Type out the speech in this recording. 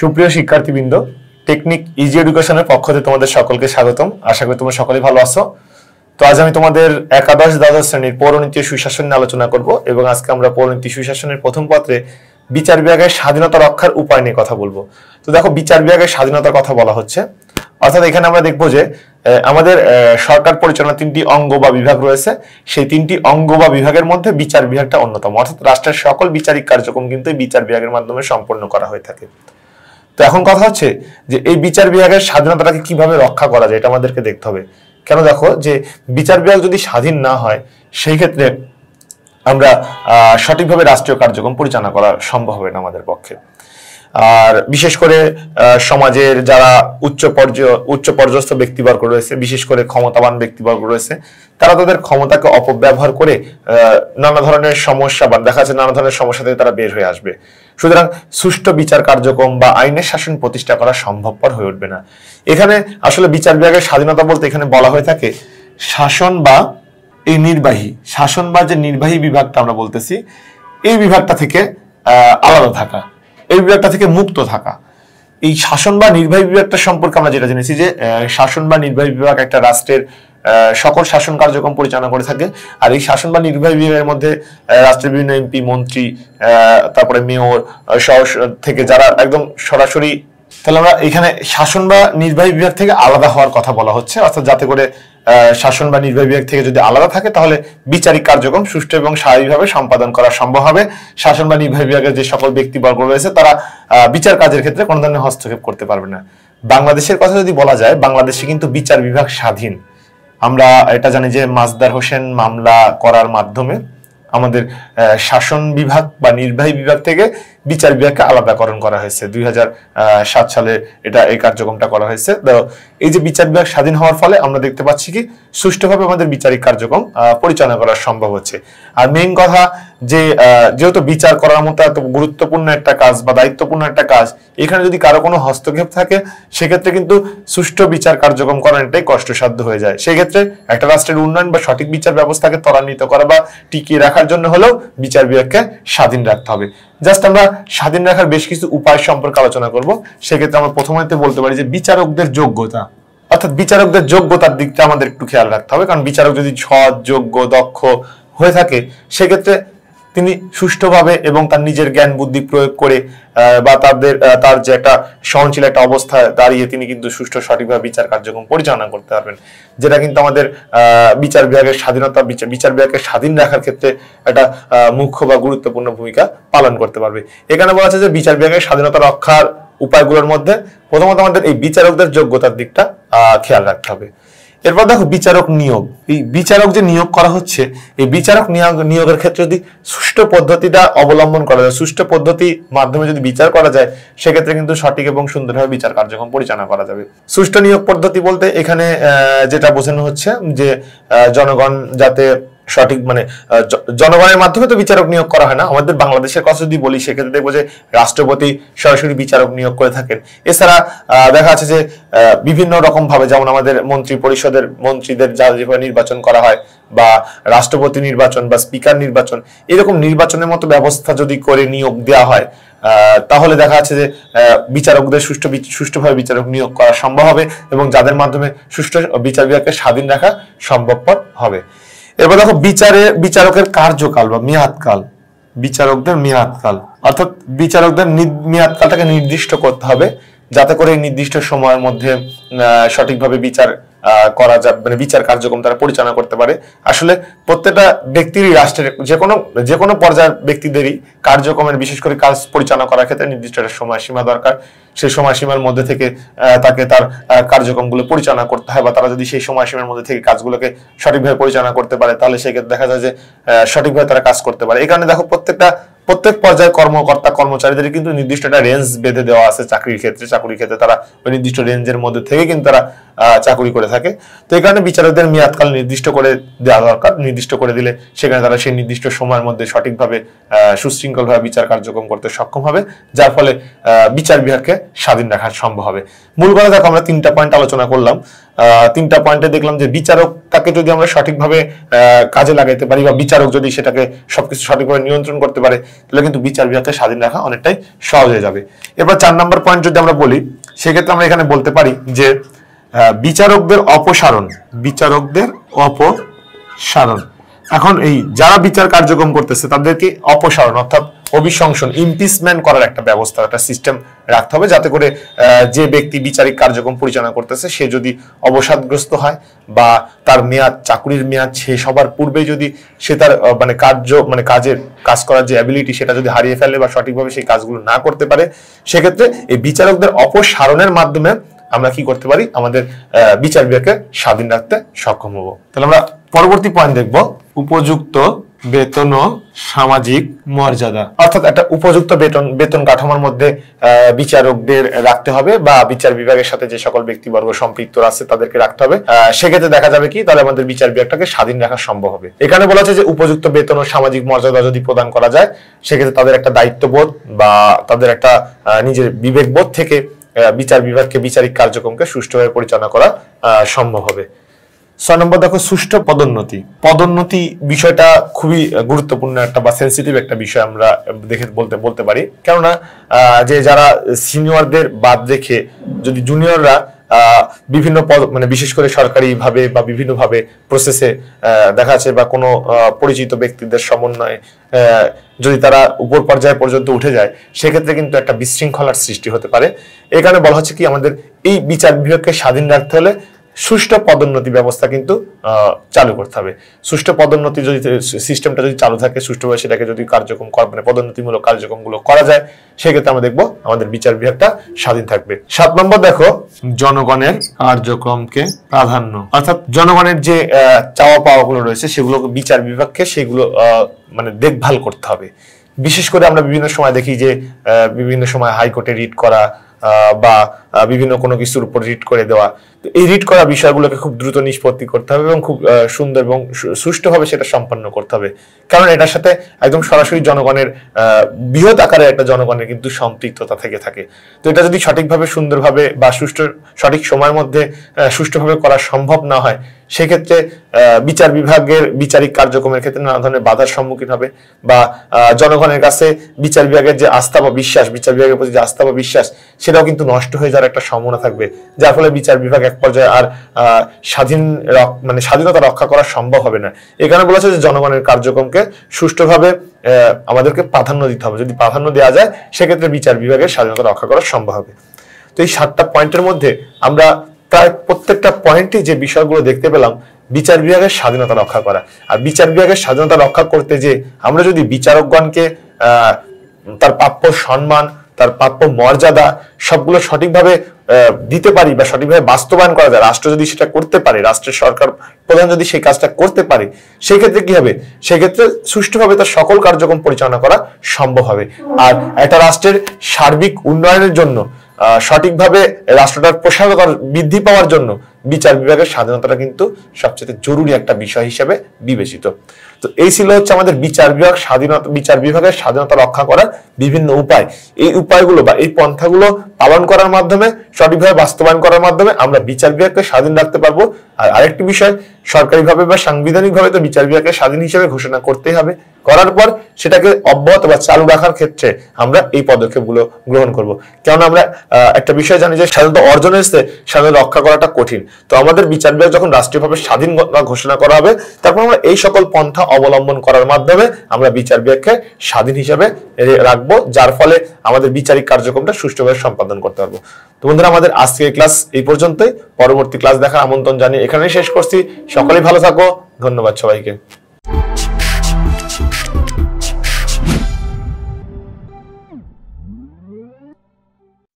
সুপ্রিয় শিক্ষার্থীবৃন্দ technique easy এডুকেশনের পক্ষ থেকে তোমাদের সকলকে স্বাগতম আশা করি তোমরা সকলে ভালো আছো তো আজ আমি তোমাদের একাদশ দ্বাদশ শ্রেণীর পৌরনীতি সুশাসন নিয়ে আলোচনা করব এবং আজকে আমরা পৌরনীতি সুশাসনের প্রথম পত্রে বিচার বিভাগের স্বাধীনতা রক্ষার উপায় নিয়ে কথা বলবো তো দেখো বিচার বিভাগের স্বাধীনতার কথা বলা হচ্ছে অর্থাৎ এখানে আমরা দেখবো যে আমাদের সরকার পরিচালনা তিনটি অঙ্গ বা বিভাগ রয়েছে সেই তিনটি অঙ্গ বা বিভাগের মধ্যে বিচার বিভাগটা অন্যতম অর্থাৎ রাষ্ট্রের সকল বিচারিক কার্যক্রম কিন্তু বিচার বিভাগের মাধ্যমে সম্পন্ন করা হয়ে থাকে তো এখন কথা হচ্ছে যে এই বিচার বিভাগের স্বাধীনতাটাকে কিভাবে রক্ষা করা যায় এটা আমাদেরকে দেখতে হবে কেন দেখো যে বিচার বিভাগ যদি স্বাধীন না হয় সেই ক্ষেত্রে আমরা সঠিকভাবে রাষ্ট্রীয় কার্যক্রম পরিচালনা করা সম্ভব হবে না আমাদের পক্ষে আর বিশেষ করে সমাজের যারা উচ্চ পর্য উচ্চ পর্যস্ত ব্যক্তিবর্গ রয়েছে বিশেষ করে ক্ষমতাবান ব্যক্তিবর্গ রয়েছে তারা তাদের ক্ষমতাকে অপব্যবহার করে নানা ধরনের সমস্যা বা দেখা যাচ্ছে নানা ধরনের সমস্যা থেকে তারা বের হয়ে আসবে সুতরাং সুষ্ঠু বিচার কার্যক্রম বা আইনের শাসন প্রতিষ্ঠা করা সম্ভবপর হয়ে উঠবে না এখানে আসলে বিচার বিভাগের স্বাধীনতা বলতে এখানে বলা হয়ে থাকে শাসন বা এই নির্বাহী শাসন বা যে নির্বাহী বিভাগটা আমরা বলতেছি এই বিভাগটা থেকে আলাদা থাকা এই বিভাগটা থেকে মুক্ত থাকা এই শাসন বা নির্বাহী বিভাগটা সম্পর্কে আমরা যেটা জেনেছি যে শাসন বা নির্বাহী বিভাগ একটা রাষ্ট্রের সকল শাসন কার্যক্রম পরিচালনা করে থাকে আর এই শাসন বা নির্বাহী বিভাগের মধ্যে রাষ্ট্রের বিভিন্ন এমপি মন্ত্রী তারপরে মেয়র সহ থেকে যারা একদম সরাসরি তাহলে আমরা এখানে শাসন বা নির্বাহী বিভাগ থেকে আলাদা হওয়ার কথা বলা হচ্ছে অর্থাৎ যাতে করে শাসন বা নির্বাহী বিভাগ থেকে যদি আলাদা থাকে তাহলে বিচারিক কার্যক্রম সুষ্ঠু এবং স্বাভাবিকভাবে সম্পাদন করা সম্ভব হবে শাসন বা নির্বাহী বিভাগের যে সকল ব্যক্তিবর্গ রয়েছে তারা বিচার কাজের ক্ষেত্রে কোনো ধরনের হস্তক্ষেপ করতে পারবে না বাংলাদেশের কথা যদি বলা যায় বাংলাদেশে কিন্তু বিচার বিভাগ স্বাধীন আমরা এটা জানি যে মাজদার হোসেন মামলা করার মাধ্যমে আমাদের শাসন বিভাগ বা নির্বাহী বিভাগ থেকে বিচার বিভাগকে আলাদাকরণ করা হয়েছে দুই সাত সালে এটা এই কার্যক্রমটা করা হয়েছে তো এই যে বিচার বিভাগ স্বাধীন হওয়ার ফলে আমরা দেখতে পাচ্ছি কি সুষ্ঠুভাবে আমাদের বিচারিক কার্যক্রম পরিচালনা করা সম্ভব হচ্ছে আর মেইন কথা যে যেহেতু বিচার করার মতো এত গুরুত্বপূর্ণ একটা কাজ বা দায়িত্বপূর্ণ একটা কাজ এখানে যদি কারো কোনো হস্তক্ষেপ থাকে সেক্ষেত্রে কিন্তু সুষ্ঠু বিচার কার্যক্রম করা এটাই কষ্টসাধ্য হয়ে যায় সেক্ষেত্রে একটা রাষ্ট্রের উন্নয়ন বা সঠিক বিচার ব্যবস্থাকে ত্বরান্বিত করা বা টিকিয়ে রাখার জন্য হলেও বিচার বিভাগকে স্বাধীন রাখতে হবে জাস্ট আমরা স্বাধীন রাখার বেশ কিছু উপায় সম্পর্কে আলোচনা করব সেক্ষেত্রে আমরা প্রথমে বলতে পারি যে বিচারকদের যোগ্যতা অর্থাৎ বিচারকদের যোগ্যতার দিকটা আমাদের একটু খেয়াল রাখতে হবে কারণ বিচারক যদি সৎ যোগ্য দক্ষ হয়ে থাকে সেক্ষেত্রে তিনি সুষ্ঠুভাবে এবং তার নিজের জ্ঞান বুদ্ধি প্রয়োগ করে বা তাদের তার যে একটা সহনশীল একটা অবস্থায় দাঁড়িয়ে তিনি কিন্তু সুষ্ঠু সঠিকভাবে বিচার কার্যক্রম পরিচালনা করতে পারবেন যেটা কিন্তু আমাদের বিচার বিভাগের স্বাধীনতা বিচার বিচার বিভাগকে স্বাধীন রাখার ক্ষেত্রে একটা মুখ্য বা গুরুত্বপূর্ণ ভূমিকা পালন করতে পারবে এখানে বলা আছে যে বিচার বিভাগের স্বাধীনতা রক্ষার উপায়গুলোর মধ্যে প্রথমত আমাদের এই বিচারকদের যোগ্যতার দিকটা খেয়াল রাখতে হবে এরপর দেখো বিচারক নিয়োগ এই বিচারক যে নিয়োগ করা হচ্ছে এই বিচারক নিয়োগ নিয়োগের ক্ষেত্রে যদি সুষ্ঠু পদ্ধতিটা অবলম্বন করা যায় সুষ্ঠু পদ্ধতি মাধ্যমে যদি বিচার করা যায় সেক্ষেত্রে কিন্তু সঠিক এবং সুন্দরভাবে বিচার কার্যক্রম পরিচালনা করা যাবে সুষ্ঠু নিয়োগ পদ্ধতি বলতে এখানে যেটা বোঝানো হচ্ছে যে জনগণ যাতে সঠিক মানে জনগণের মাধ্যমে তো বিচারক নিয়োগ করা হয় না আমাদের বাংলাদেশের কথা যদি বলি সেক্ষেত্রে দেখবো যে রাষ্ট্রপতি সরাসরি বিচারক নিয়োগ করে থাকেন এছাড়া দেখা যাচ্ছে যে বিভিন্ন রকম ভাবে যেমন আমাদের মন্ত্রী পরিষদের মন্ত্রীদের যা যেভাবে নির্বাচন করা হয় বা রাষ্ট্রপতি নির্বাচন বা স্পিকার নির্বাচন এরকম নির্বাচনের মতো ব্যবস্থা যদি করে নিয়োগ দেওয়া হয় তাহলে দেখা যাচ্ছে যে বিচারকদের সুষ্ঠু সুষ্ঠুভাবে বিচারক নিয়োগ করা সম্ভব হবে এবং যাদের মাধ্যমে সুষ্ঠু বিচার বিভাগকে স্বাধীন রাখা সম্ভবপর হবে এবার দেখো বিচারে বিচারকের কার্যকাল বা মেয়াদকাল বিচারকদের মেয়াদকাল অর্থাৎ বিচারকদের মেয়াদকালটাকে নির্দিষ্ট করতে হবে যাতে করে নির্দিষ্ট সময়ের মধ্যে সঠিকভাবে বিচার করা যাবে মানে বিচার কার্যক্রম তারা পরিচালনা করতে পারে আসলে প্রত্যেকটা ব্যক্তিরই রাষ্ট্রের যে কোনো যে কোনো পর্যায়ের ব্যক্তিদেরই কার্যক্রমের বিশেষ করে কাজ পরিচালনা করার ক্ষেত্রে নির্দিষ্ট একটা সময়সীমা দরকার সেই সময়সীমার মধ্যে থেকে তাকে তার কার্যক্রমগুলো পরিচালনা করতে হয় বা তারা যদি সেই সময়সীমার মধ্যে থেকে কাজগুলোকে সঠিকভাবে পরিচালনা করতে পারে তাহলে সেক্ষেত্রে দেখা যায় যে সঠিকভাবে তারা কাজ করতে পারে এই কারণে দেখো প্রত্যেকটা প্রত্যেক পর্যায়ের কর্মকর্তা কর্মচারীদের কিন্তু নির্দিষ্ট একটা রেঞ্জ বেঁধে দেওয়া আছে চাকরির ক্ষেত্রে চাকরির ক্ষেত্রে তারা ওই নির্দিষ্ট রেঞ্জের মধ্যে থেকে কিন্তু তারা চাকরি করে থাকে তো এই কারণে বিচারকদের মেয়াদকাল নির্দিষ্ট করে দেওয়া দরকার নির্দিষ্ট করে দিলে সেখানে তারা সেই নির্দিষ্ট সময়ের মধ্যে সঠিকভাবে সুশৃঙ্খলভাবে বিচার কার্যক্রম করতে সক্ষম হবে যার ফলে বিচার বিভাগকে স্বাধীন রাখা সম্ভব হবে মূল কথা দেখো আমরা তিনটা পয়েন্ট আলোচনা করলাম তিনটা পয়েন্টে দেখলাম যে বিচারকটাকে যদি আমরা সঠিকভাবে কাজে লাগাইতে পারি বা বিচারক যদি সেটাকে সবকিছু সঠিকভাবে নিয়ন্ত্রণ করতে পারে তাহলে কিন্তু বিচার বিভাগকে স্বাধীন রাখা অনেকটাই সহজ হয়ে যাবে এবার চার নম্বর পয়েন্ট যদি আমরা বলি সেক্ষেত্রে আমরা এখানে বলতে পারি যে বিচারকদের অপসারণ বিচারকদের অপসারণ এখন এই যারা বিচার কার্যক্রম করতেছে তাদেরকে অপসারণ অর্থাৎ অভিশংসন ইমপিচমেন্ট করার একটা ব্যবস্থা একটা সিস্টেম রাখতে হবে যাতে করে যে ব্যক্তি বিচারিক কার্যক্রম পরিচালনা করতেছে সে যদি অবসাদগ্রস্ত হয় বা তার মেয়াদ চাকরির মেয়াদ শেষ হবার পূর্বে যদি সে তার মানে কার্য মানে কাজের কাজ করার যে অ্যাবিলিটি সেটা যদি হারিয়ে ফেলে বা সঠিকভাবে সেই কাজগুলো না করতে পারে সেক্ষেত্রে এই বিচারকদের অপসারণের মাধ্যমে আমরা কি করতে পারি আমাদের বিচার বিভাগকে স্বাধীন রাখতে সক্ষম হব তাহলে আমরা পরবর্তী পয়েন্ট দেখব উপযুক্ত বেতন ও সামাজিক মর্যাদা অর্থাৎ একটা উপযুক্ত বেতন বেতন কাঠামোর মধ্যে বিচারকদের রাখতে হবে বা বিচার বিভাগের সাথে যে সকল ব্যক্তিবর্গ সম্পৃক্ত আছে তাদেরকে রাখতে হবে সেক্ষেত্রে দেখা যাবে কি তাহলে আমাদের বিচার বিভাগটাকে স্বাধীন রাখা সম্ভব হবে এখানে বলা হচ্ছে যে উপযুক্ত বেতন ও সামাজিক মর্যাদা যদি প্রদান করা যায় সেক্ষেত্রে তাদের একটা দায়িত্ববোধ বা তাদের একটা নিজের বিবেকবোধ থেকে বিচার বিভাগকে বিচারিক কার্যক্রমকে সুষ্ঠুভাবে পরিচালনা করা সম্ভব হবে ছয় নম্বর দেখো সুষ্ঠু পদোন্নতি পদোন্নতি বিষয়টা খুবই গুরুত্বপূর্ণ একটা বা সেন্সিটিভ একটা বিষয় আমরা দেখে বলতে বলতে পারি কেননা যে যারা সিনিয়রদের বাদ রেখে যদি জুনিয়ররা বিভিন্ন মানে বিশেষ করে সরকারিভাবে বা বিভিন্নভাবে প্রসেসে দেখা যাচ্ছে বা কোনো পরিচিত ব্যক্তিদের সমন্বয়ে যদি তারা উপর পর্যায়ে পর্যন্ত উঠে যায় সেক্ষেত্রে কিন্তু একটা বিশৃঙ্খলার সৃষ্টি হতে পারে এই কারণে বলা হচ্ছে কি আমাদের এই বিচার বিভাগকে স্বাধীন রাখতে হলে সুষ্ঠু পদোন্নতি ব্যবস্থা কিন্তু চালু করতে হবে সুষ্ঠু পদোন্নতি যদি সিস্টেমটা যদি চালু থাকে সুষ্ঠুভাবে সেটাকে যদি কার্যক্রম করা মানে পদোন্নতিমূলক কার্যক্রমগুলো করা যায় সেক্ষেত্রে আমরা দেখব আমাদের বিচার বিভাগটা স্বাধীন থাকবে সাত নম্বর দেখো জনগণের কার্যক্রমকে প্রাধান্য অর্থাৎ জনগণের যে চাওয়া পাওয়াগুলো রয়েছে সেগুলো বিচার বিভাগকে সেগুলো মানে দেখভাল করতে হবে বিশেষ করে আমরা বিভিন্ন সময় দেখি যে বিভিন্ন সময় হাইকোর্টে রিট করা বা বিভিন্ন কোনো কিছুর উপর রিড করে দেওয়া তো এই রিড করা বিষয়গুলোকে খুব দ্রুত নিষ্পত্তি করতে হবে এবং খুব সুন্দর এবং সুষ্ঠুভাবে সেটা সম্পন্ন করতে হবে কারণ এটার সাথে একদম সরাসরি জনগণের বৃহৎ আকারে একটা জনগণের কিন্তু সম্পৃক্ততা থেকে থাকে তো এটা যদি সঠিকভাবে সুন্দরভাবে বা সুষ্ঠু সঠিক সময়ের মধ্যে সুষ্ঠুভাবে করা সম্ভব না হয় সেক্ষেত্রে বিচার বিভাগের বিচারিক কার্যক্রমের ক্ষেত্রে নানা ধরনের বাধার সম্মুখীন হবে বা জনগণের কাছে বিচার বিভাগের যে আস্থা বা বিশ্বাস বিচার বিভাগের প্রতি যে আস্থা বা বিশ্বাস সেটাও কিন্তু নষ্ট হয়ে যাওয়ার একটা সম্ভাবনা থাকবে যার ফলে বিচার বিভাগ এক পর্যায়ে আর স্বাধীন মানে স্বাধীনতা রক্ষা করা সম্ভব হবে না এখানে বলেছে যে জনগণের কার্যক্রমকে সুষ্ঠুভাবে আমাদেরকে প্রাধান্য দিতে হবে যদি প্রাধান্য দেওয়া যায় সেক্ষেত্রে বিচার বিভাগের স্বাধীনতা রক্ষা করা সম্ভব হবে তো এই সাতটা পয়েন্টের মধ্যে আমরা প্রায় প্রত্যেকটা পয়েন্টে যে বিষয়গুলো দেখতে পেলাম বিচার বিভাগের স্বাধীনতা রক্ষা করা আর বিচার বিভাগের স্বাধীনতা রক্ষা করতে যে আমরা যদি বিচারকগণকে তার প্রাপ্য সম্মান তার প্রাপ্য মর্যাদা সবগুলো সঠিকভাবে দিতে পারি বা সঠিকভাবে বাস্তবায়ন করা যায় রাষ্ট্র যদি সেটা করতে পারে রাষ্ট্রের সরকার প্রধান যদি সেই কাজটা করতে পারে সেই ক্ষেত্রে কি হবে সেক্ষেত্রে সুষ্ঠুভাবে তার সকল কার্যক্রম পরিচালনা করা সম্ভব হবে আর একটা রাষ্ট্রের সার্বিক উন্নয়নের জন্য সঠিকভাবে রাষ্ট্রটার প্রসারতা বৃদ্ধি পাওয়ার জন্য বিচার বিভাগের স্বাধীনতাটা কিন্তু সবচেয়ে জরুরি একটা বিষয় হিসেবে বিবেচিত তো এই ছিল হচ্ছে আমাদের বিচার বিভাগ স্বাধীনতা বিচার বিভাগের স্বাধীনতা রক্ষা করার বিভিন্ন উপায় এই উপায়গুলো বা এই পন্থাগুলো পালন করার মাধ্যমে সঠিকভাবে বাস্তবায়ন করার মাধ্যমে আমরা বিচার বিভাগকে স্বাধীন রাখতে পারবো আর আরেকটি বিষয় সরকারিভাবে বা সাংবিধানিকভাবে তো বিচার বিভাগকে স্বাধীন হিসেবে ঘোষণা করতেই হবে করার পর সেটাকে অব্যাহত বা চালু রাখার ক্ষেত্রে আমরা এই পদক্ষেপগুলো গ্রহণ করব কেন আমরা একটা বিষয় জানি যে স্বাধীনতা অর্জনের চেয়ে স্বাধীনতা রক্ষা করাটা কঠিন তো আমাদের বিচার বিভাগ যখন রাষ্ট্রীয়ভাবে স্বাধীন ঘোষণা করা হবে তারপর আমরা এই সকল পন্থা অবলম্বন করার মাধ্যমে আমরা বিচার বিভাগকে স্বাধীন হিসেবে রাখবো যার ফলে আমাদের বিচারিক কার্যক্রমটা সুষ্ঠুভাবে সম্পাদন করতে পারবো তো বন্ধুরা আমাদের আজকের ক্লাস এই পর্যন্তই পরবর্তী ক্লাস দেখার আমন্ত্রণ জানিয়ে এখানেই শেষ করছি সকলেই ভালো থাকো ধন্যবাদ সবাইকে